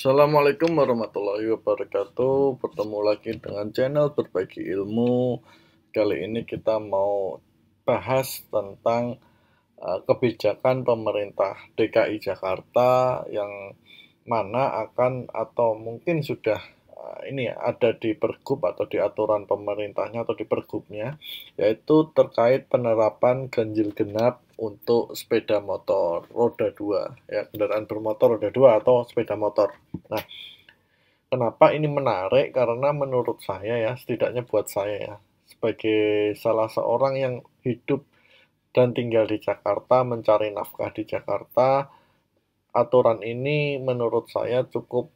Assalamualaikum warahmatullahi wabarakatuh Bertemu lagi dengan channel Berbagi Ilmu Kali ini kita mau bahas tentang eh, kebijakan pemerintah DKI Jakarta Yang mana akan atau mungkin sudah eh, ini ada di pergub atau di aturan pemerintahnya atau di pergubnya Yaitu terkait penerapan ganjil genap untuk sepeda motor roda dua ya kendaraan bermotor roda dua atau sepeda motor. Nah, kenapa ini menarik? Karena menurut saya ya, setidaknya buat saya ya, sebagai salah seorang yang hidup dan tinggal di Jakarta, mencari nafkah di Jakarta, aturan ini menurut saya cukup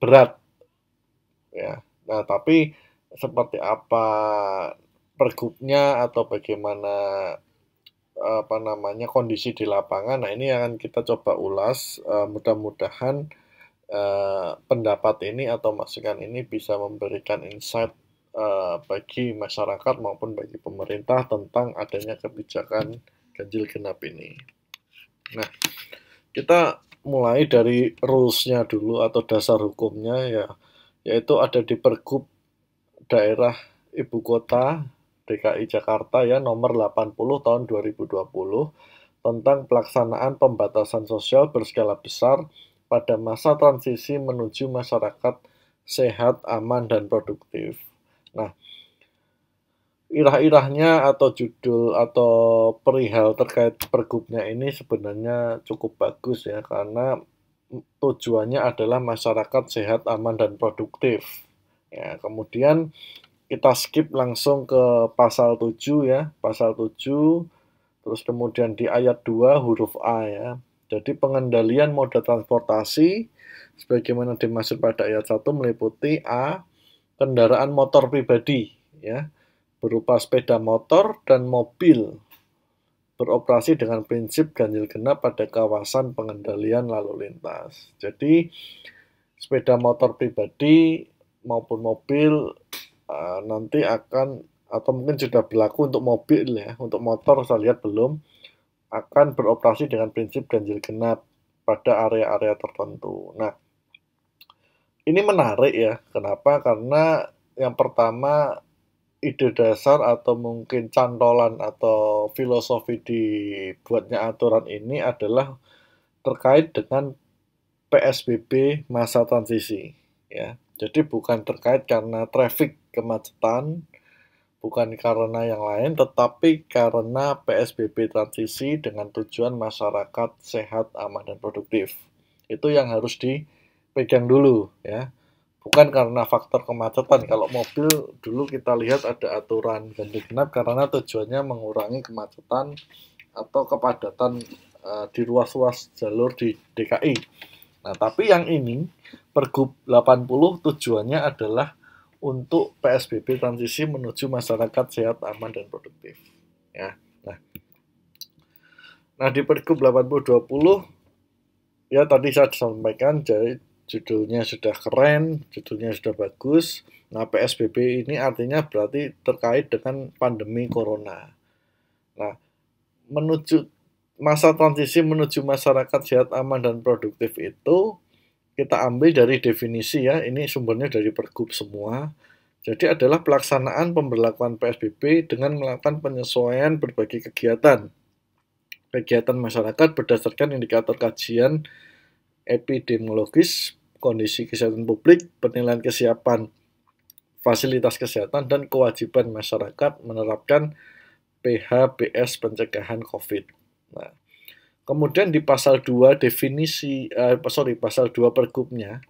berat ya. Nah, tapi seperti apa pergubnya atau bagaimana apa namanya kondisi di lapangan. Nah, ini akan kita coba ulas. Uh, Mudah-mudahan uh, pendapat ini atau masukan ini bisa memberikan insight uh, bagi masyarakat maupun bagi pemerintah tentang adanya kebijakan ganjil genap ini. Nah, kita mulai dari rules-nya dulu atau dasar hukumnya ya, yaitu ada di Pergub daerah ibu kota DKI Jakarta ya nomor 80 tahun 2020 tentang pelaksanaan pembatasan sosial berskala besar pada masa transisi menuju masyarakat sehat, aman, dan produktif. Nah, irah-irahnya atau judul atau perihal terkait pergubnya ini sebenarnya cukup bagus ya karena tujuannya adalah masyarakat sehat, aman, dan produktif. Ya, kemudian kita skip langsung ke pasal 7 ya, pasal 7, terus kemudian di ayat 2 huruf A ya. Jadi pengendalian moda transportasi sebagaimana dimaksud pada ayat 1 meliputi A. kendaraan motor pribadi ya, berupa sepeda motor dan mobil beroperasi dengan prinsip ganjil genap pada kawasan pengendalian lalu lintas. Jadi sepeda motor pribadi maupun mobil Eh, nanti akan atau mungkin sudah berlaku untuk mobil ya, untuk motor saya lihat belum akan beroperasi dengan prinsip ganjil genap pada area-area tertentu. Nah, ini menarik ya. Kenapa? Karena yang pertama ide dasar atau mungkin cantolan atau filosofi dibuatnya aturan ini adalah terkait dengan PSBB masa transisi ya. Jadi bukan terkait karena traffic kemacetan, bukan karena yang lain, tetapi karena PSBB transisi dengan tujuan masyarakat sehat, aman, dan produktif. Itu yang harus dipegang dulu ya. Bukan karena faktor kemacetan. Kalau mobil dulu kita lihat ada aturan ganjil genap karena tujuannya mengurangi kemacetan atau kepadatan uh, di ruas-ruas jalur di DKI Nah, tapi yang ini Pergub 80 tujuannya adalah untuk PSBB transisi menuju masyarakat sehat, aman dan produktif. Ya. Nah, nah di Pergub 80 ya tadi saya sampaikan jadi judulnya sudah keren, judulnya sudah bagus. Nah, PSBB ini artinya berarti terkait dengan pandemi corona. Nah, menuju masa transisi menuju masyarakat sehat, aman, dan produktif itu kita ambil dari definisi ya, ini sumbernya dari pergub semua. Jadi adalah pelaksanaan pemberlakuan PSBB dengan melakukan penyesuaian berbagai kegiatan. Kegiatan masyarakat berdasarkan indikator kajian epidemiologis, kondisi kesehatan publik, penilaian kesiapan fasilitas kesehatan, dan kewajiban masyarakat menerapkan PHBS pencegahan COVID. Nah, kemudian di pasal 2 definisi eh, sorry pasal 2 pergubnya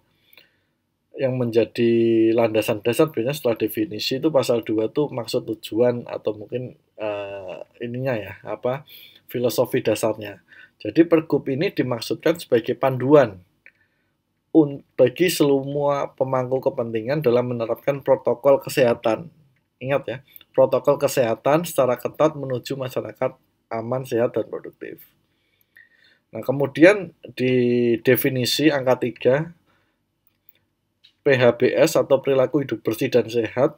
yang menjadi landasan dasar biasanya setelah definisi itu pasal 2 itu maksud tujuan atau mungkin uh, ininya ya apa filosofi dasarnya. Jadi pergub ini dimaksudkan sebagai panduan bagi semua pemangku kepentingan dalam menerapkan protokol kesehatan. Ingat ya, protokol kesehatan secara ketat menuju masyarakat aman, sehat, dan produktif. Nah, kemudian di definisi angka 3, PHBS atau perilaku hidup bersih dan sehat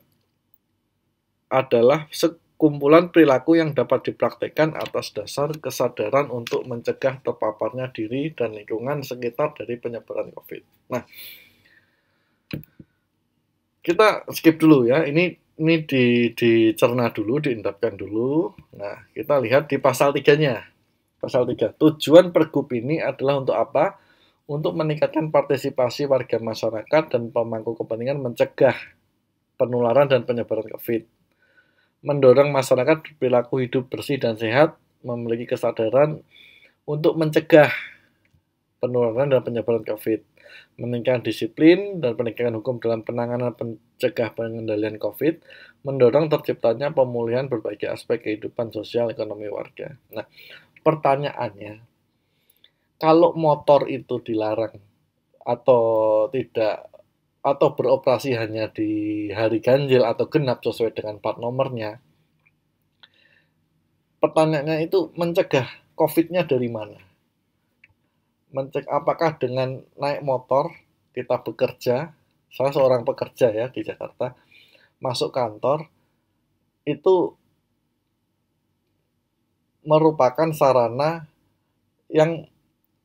adalah sekumpulan perilaku yang dapat dipraktekkan atas dasar kesadaran untuk mencegah terpaparnya diri dan lingkungan sekitar dari penyebaran COVID. Nah, kita skip dulu ya. Ini ini di, dicerna dulu, diendapkan dulu. Nah, kita lihat di pasal tiganya, Pasal tiga. Tujuan pergub ini adalah untuk apa? Untuk meningkatkan partisipasi warga masyarakat dan pemangku kepentingan mencegah penularan dan penyebaran COVID. Mendorong masyarakat berperilaku hidup bersih dan sehat, memiliki kesadaran untuk mencegah penularan dan penyebaran COVID meningkatkan disiplin dan penegakan hukum dalam penanganan pencegah pengendalian COVID, mendorong terciptanya pemulihan berbagai aspek kehidupan sosial ekonomi warga. Nah, pertanyaannya, kalau motor itu dilarang atau tidak atau beroperasi hanya di hari ganjil atau genap sesuai dengan plat nomornya, pertanyaannya itu mencegah COVID-nya dari mana? mencek apakah dengan naik motor kita bekerja, saya seorang pekerja ya di Jakarta, masuk kantor itu merupakan sarana yang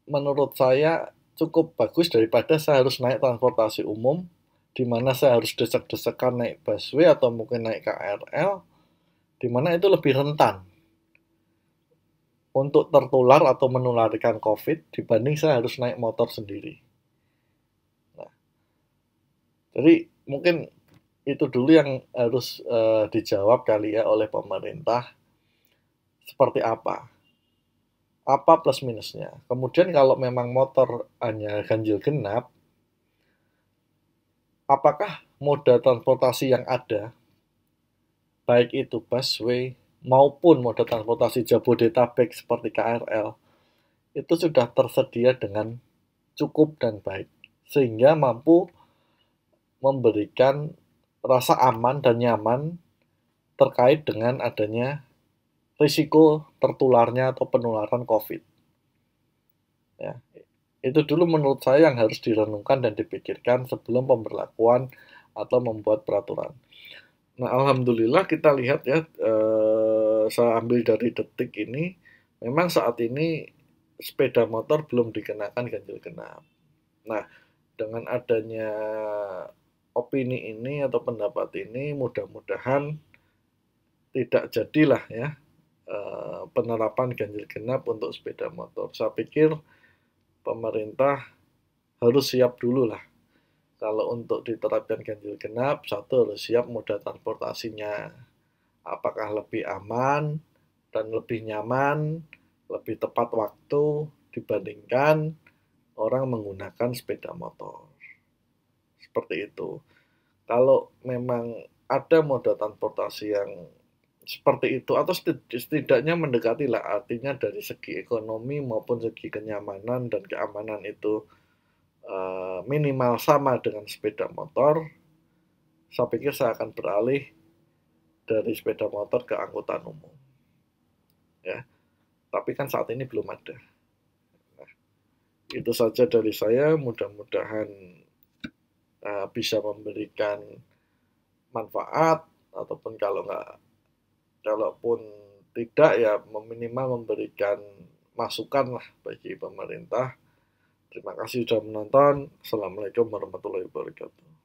menurut saya cukup bagus daripada saya harus naik transportasi umum di mana saya harus desek-desekan naik busway atau mungkin naik KRL di mana itu lebih rentan untuk tertular atau menularkan COVID dibanding saya harus naik motor sendiri. Nah, jadi mungkin itu dulu yang harus uh, dijawab kali ya oleh pemerintah seperti apa apa plus minusnya kemudian kalau memang motor hanya ganjil genap apakah moda transportasi yang ada baik itu busway maupun moda transportasi Jabodetabek seperti KRL itu sudah tersedia dengan cukup dan baik sehingga mampu memberikan rasa aman dan nyaman terkait dengan adanya risiko tertularnya atau penularan COVID. Ya, itu dulu menurut saya yang harus direnungkan dan dipikirkan sebelum pemberlakuan atau membuat peraturan. Nah, alhamdulillah kita lihat ya eh, saya ambil dari detik ini, memang saat ini sepeda motor belum dikenakan ganjil genap. Nah, dengan adanya opini ini atau pendapat ini, mudah-mudahan tidak jadilah ya eh, penerapan ganjil genap untuk sepeda motor. Saya pikir pemerintah harus siap dulu lah. Kalau untuk diterapkan ganjil genap, satu harus siap moda transportasinya, apakah lebih aman dan lebih nyaman, lebih tepat waktu dibandingkan orang menggunakan sepeda motor. Seperti itu. Kalau memang ada moda transportasi yang seperti itu atau setidaknya mendekati lah artinya dari segi ekonomi maupun segi kenyamanan dan keamanan itu eh, minimal sama dengan sepeda motor saya pikir saya akan beralih dari sepeda motor ke angkutan umum. Ya. Tapi kan saat ini belum ada. Nah, itu saja dari saya, mudah-mudahan uh, bisa memberikan manfaat ataupun kalau nggak kalaupun tidak ya meminimal memberikan masukan lah bagi pemerintah. Terima kasih sudah menonton. Assalamualaikum warahmatullahi wabarakatuh.